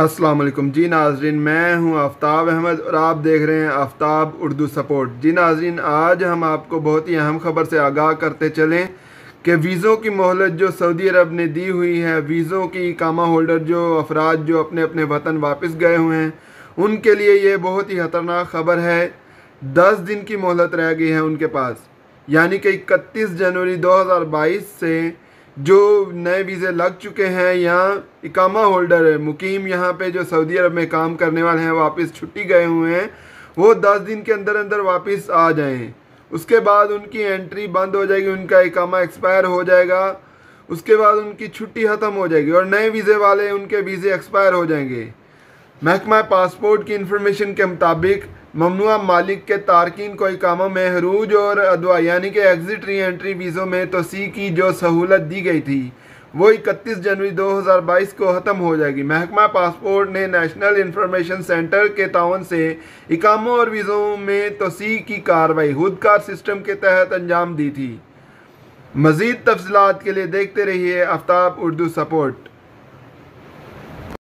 असलम जी नाजरीन मैं हूं आफ्ताब अहमद और आप देख रहे हैं आफ्ताब उर्दू सपोर्ट जी नाजरीन आज हम आपको बहुत ही अहम ख़बर से आगाह करते चलें कि वीज़ों की मोहलत जो सऊदी अरब ने दी हुई है वीज़ों की कामा होल्डर जो अफराद जो अपने अपने वतन वापस गए हुए हैं उनके लिए ये बहुत ही ख़तरनाक ख़बर है दस दिन की मोहलत रह गई है उनके पास यानी कि इकतीस जनवरी बाईस से जो नए वीज़े लग चुके हैं या इकामा होल्डर है मुकीम यहाँ पे जो सऊदी अरब में काम करने वाले हैं वापस छुट्टी गए हुए हैं वो दस दिन के अंदर अंदर वापस आ जाएं उसके बाद उनकी एंट्री बंद हो जाएगी उनका इकामा एक्सपायर हो जाएगा उसके बाद उनकी छुट्टी ख़त्म हो जाएगी और नए वीज़े वाले उनके वीज़े एक्सपायर हो जाएंगे महकमा पासपोर्ट की इंफॉर्मेशन के मुताबिक ममनुआ मालिक के तारकिन को इकामा में हरूज और अदवा यानी कि एग्ज़िट री एंट्री वीज़ों में तोसी की जो सहूलत दी गई थी वो इकतीस जनवरी 2022 को ख़त्म हो जाएगी महकमा पासपोर्ट ने नेशनल इंफॉर्मेशन सेंटर के तावन से इकामों और वीज़ों में तोसी की कार्रवाई खुदकार सिस्टम के तहत अंजाम दी थी मज़ीद तफसलत के लिए देखते रहिए आफ्ताब उर्दू सपोर्ट